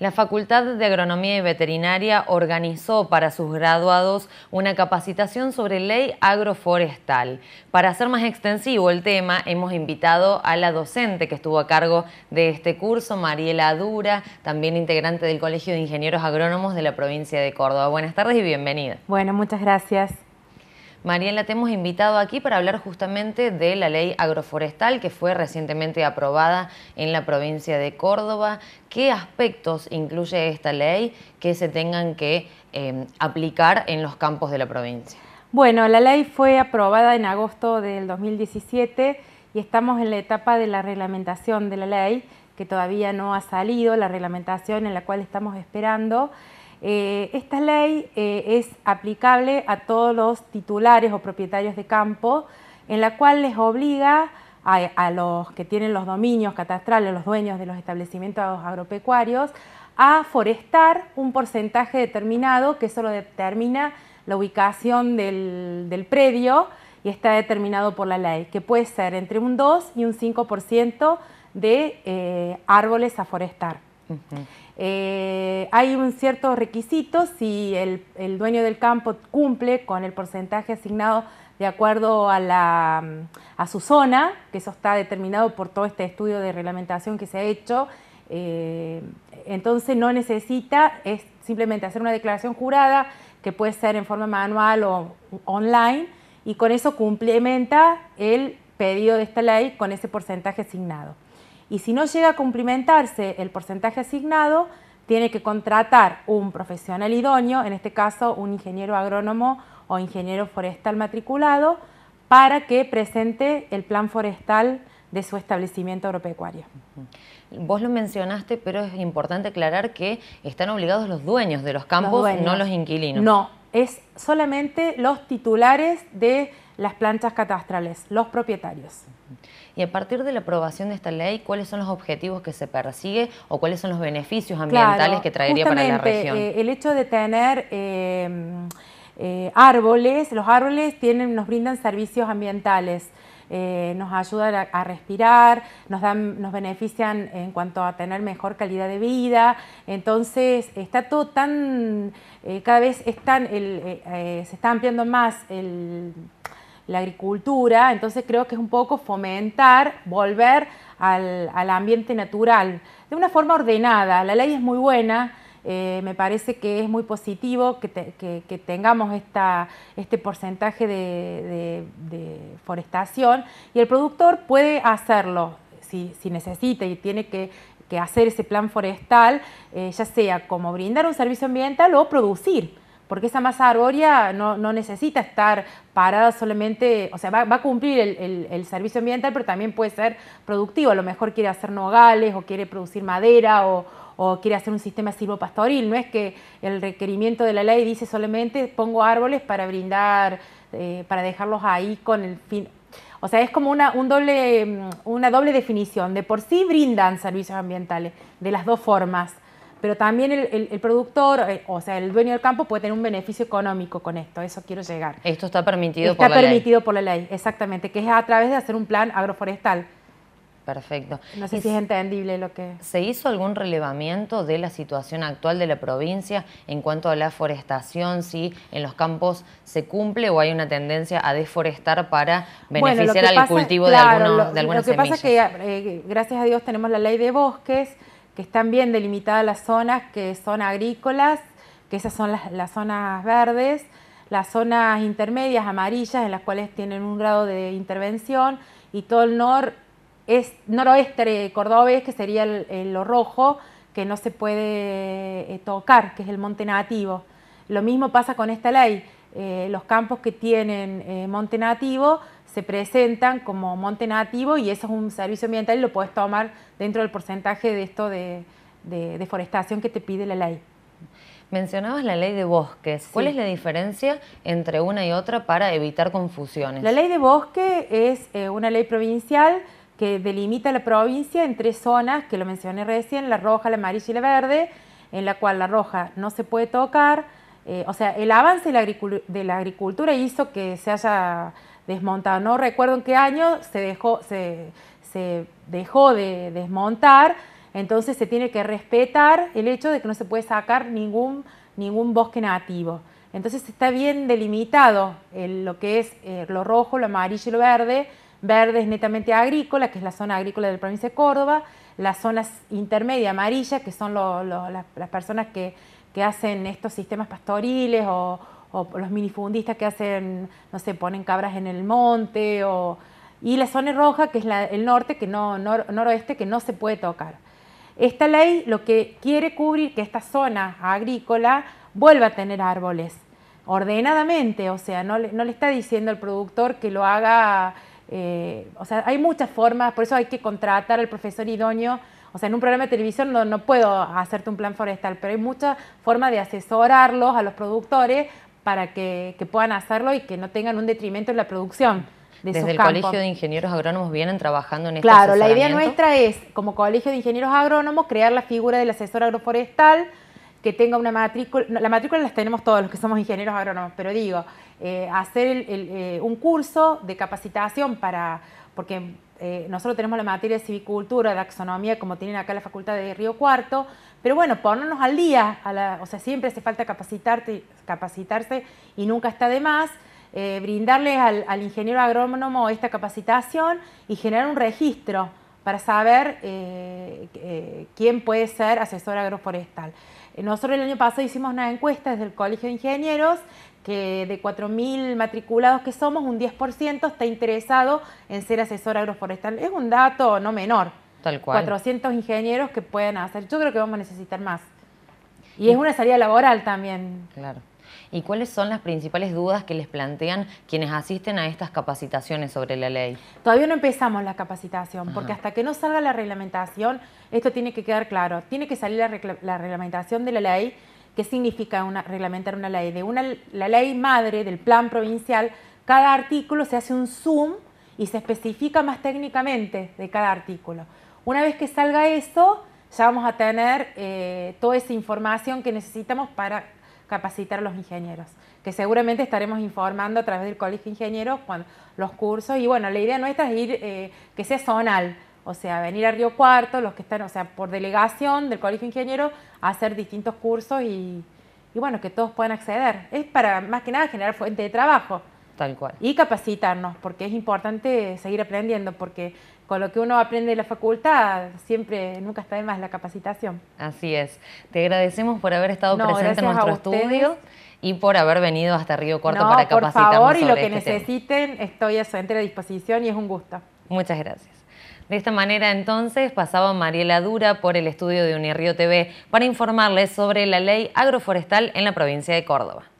La Facultad de Agronomía y Veterinaria organizó para sus graduados una capacitación sobre ley agroforestal. Para hacer más extensivo el tema, hemos invitado a la docente que estuvo a cargo de este curso, Mariela Dura, también integrante del Colegio de Ingenieros Agrónomos de la provincia de Córdoba. Buenas tardes y bienvenida. Bueno, muchas gracias. Mariela, te hemos invitado aquí para hablar justamente de la ley agroforestal que fue recientemente aprobada en la provincia de Córdoba. ¿Qué aspectos incluye esta ley que se tengan que em, aplicar en los campos de la provincia? Bueno, la ley fue aprobada en agosto del 2017 y estamos en la etapa de la reglamentación de la ley, que todavía no ha salido, la reglamentación en la cual estamos esperando. Eh, esta ley eh, es aplicable a todos los titulares o propietarios de campo, en la cual les obliga a, los que tienen los dominios catastrales, los dueños de los establecimientos agropecuarios, a forestar un porcentaje determinado que solo determina la ubicación del, predio y está determinado por la ley, que puede ser entre un 2 y un 5% de eh, árboles a forestar. Eh, hay un cierto requisito, si el, dueño del campo cumple con el porcentaje asignado de acuerdo mm, a, su zona, que eso está determinado por todo este estudio de reglamentación que se ha hecho, eh, entonces no necesita, es simplemente hacer una declaración jurada, que puede ser en forma manual o online, y con eso complementa el pedido de esta ley con ese porcentaje asignado y si no llega a cumplimentarse el porcentaje asignado, tiene que contratar un profesional idóneo, en este caso un ingeniero agrónomo o ingeniero forestal matriculado, para que presente el plan forestal de su establecimiento agropecuario. Vos lo mencionaste, pero es importante aclarar que están obligados los dueños de los campos, no los inquilinos. No, es solamente los titulares de las planchas catastrales, los propietarios. Y a partir de la aprobación de esta ley, ¿cuáles son los objetivos que se persigue o cuáles son los beneficios ambientales que traería para la región? Eh, el hecho de tener eh, eh, árboles, los árboles tienen, nos brindan servicios ambientales. nos ayudan a, respirar, nos, dan, nos benefician en cuanto a tener mejor calidad de vida. Entonces, está todo tan, cada vez están se está ampliando más el la agricultura, entonces creo que es un poco fomentar, volver al, ambiente natural de una forma ordenada. La ley es muy buena, eh, me parece que es muy positivo que, tengamos esta, este porcentaje de, forestación y el productor puede hacerlo si, necesita y tiene que, hacer ese plan forestal, eh, ya sea como brindar un servicio ambiental o producir porque esa masa arbórea no, necesita estar parada solamente, o sea, va, a cumplir el, servicio ambiental, pero también puede ser productivo. A lo mejor quiere hacer nogales o quiere producir madera o, quiere hacer un sistema silvopastoril. No es que el requerimiento de la ley dice solamente pongo árboles para brindar, eh, para dejarlos ahí con el fin. O sea, es como una, un doble, una doble definición. De por sí brindan servicios ambientales, de las dos formas pero también el, productor, eh, o sea, el dueño del campo puede tener un beneficio económico con esto, eso quiero llegar. Esto está permitido por la ley. Está permitido por la ley, exactamente, que es a través de hacer un plan agroforestal. Perfecto. No sé si es entendible lo que... ¿Se hizo algún relevamiento de la situación actual de la provincia en cuanto a la forestación, si en los campos se cumple o hay una tendencia a deforestar para beneficiar al cultivo de, de algunas semillas? Lo que pasa es que, eh, gracias a Dios, tenemos la ley de bosques, que están bien delimitadas las zonas que son agrícolas, que esas son las, zonas verdes, las zonas intermedias amarillas en las cuales tienen un grado de intervención y todo el es, noroeste cordobés, que sería lo rojo, que no se puede eh, tocar, que es el monte nativo. Lo mismo pasa con esta ley. Eh, los campos que tienen eh, monte nativo se presentan como monte nativo y eso es un servicio ambiental y lo puedes tomar dentro del porcentaje de esto de, deforestación que te pide la ley. Mencionabas la ley de bosques. ¿Cuál es la diferencia entre una y otra para evitar confusiones? La ley de bosque es eh, una ley provincial que delimita la provincia en tres zonas, que lo mencioné recién, la roja, la amarilla y la verde, en la cual la roja no se puede tocar, eh, o sea, el avance de la, agricultura hizo que se haya desmontado. No recuerdo en qué año se dejó, de desmontar, entonces se tiene que respetar el hecho de que no se puede sacar ningún, bosque nativo. Entonces está bien delimitado eh, lo que es eh, lo rojo, lo amarillo y lo verde. Verde es netamente agrícola, que es la zona agrícola del la provincia de Córdoba. Las zonas intermedias amarillas, que son las personas que que hacen estos sistemas pastoriles o, los minifundistas que hacen, no sé, ponen cabras en el monte o, y la zona roja, que es el norte, que no, noroeste, que no se puede tocar. Esta ley lo que quiere cubrir que esta zona agrícola vuelva a tener árboles ordenadamente, o sea, no, le está diciendo al productor que lo haga, eh, o sea, hay muchas formas, por eso hay que contratar al profesor idóneo o sea, en un programa de televisión no, no puedo hacerte un plan forestal, pero hay muchas formas de asesorarlos a los productores para que, puedan hacerlo y que no tengan un detrimento en la producción. Desde el Colegio de Ingenieros Agrónomos vienen trabajando en este Claro, la idea nuestra es, como Colegio de Ingenieros Agrónomos, crear la figura del asesor agroforestal que tenga una matrícula, la matrícula las tenemos todos los que somos ingenieros agrónomos, pero digo, eh, hacer eh, un curso de capacitación para, porque eh, nosotros tenemos la materia de civicultura, de taxonomía, como tienen acá la facultad de Río Cuarto, pero bueno, ponernos al día, o sea, siempre hace falta capacitarte, capacitarse y nunca está de más. Eh, brindarles al ingeniero agrónomo esta capacitación y generar un registro para saber eh, eh, quién puede ser asesor agroforestal. Nosotros el año pasado hicimos una encuesta desde el Colegio de Ingenieros que de 4.000 matriculados que somos, un 10% está interesado en ser asesor agroforestal. Es un dato no menor. Tal cual. 400 ingenieros que pueden hacer. Yo creo que vamos a necesitar más. Y es una salida laboral también. Claro. ¿Y cuáles son las principales dudas que les plantean quienes asisten a estas capacitaciones sobre la ley? Todavía no empezamos la capacitación, porque hasta que no salga la reglamentación, esto tiene que quedar claro. Tiene que salir la, reglamentación de la ley, ¿qué significa reglamentar una ley. De una, la ley madre del plan provincial, cada artículo se hace un zoom y se especifica más técnicamente de cada artículo. Una vez que salga eso, ya vamos a tener eh, toda esa información que necesitamos para capacitar a los ingenieros, que seguramente estaremos informando a través del Colegio de Ingenieros cuando, los cursos. Y bueno, la idea nuestra es ir, eh, que sea zonal, o sea, venir a Río Cuarto, los que están, o sea, por delegación del Colegio de Ingenieros, a hacer distintos cursos y, y bueno, que todos puedan acceder. Es para, más que nada, generar fuente de trabajo. Tal cual. Y capacitarnos, porque es importante seguir aprendiendo, porque con lo que uno aprende en la facultad, siempre, nunca está de más la capacitación. Así es. Te agradecemos por haber estado presente en nuestro estudio y por haber venido hasta Río Corto para capacitarnos. Por favor, y lo este que necesiten, estoy a su entera disposición y es un gusto. Muchas gracias. De esta manera entonces pasaba Mariela Dura por el estudio de Unirío TV para informarles sobre la ley agroforestal en la provincia de Córdoba.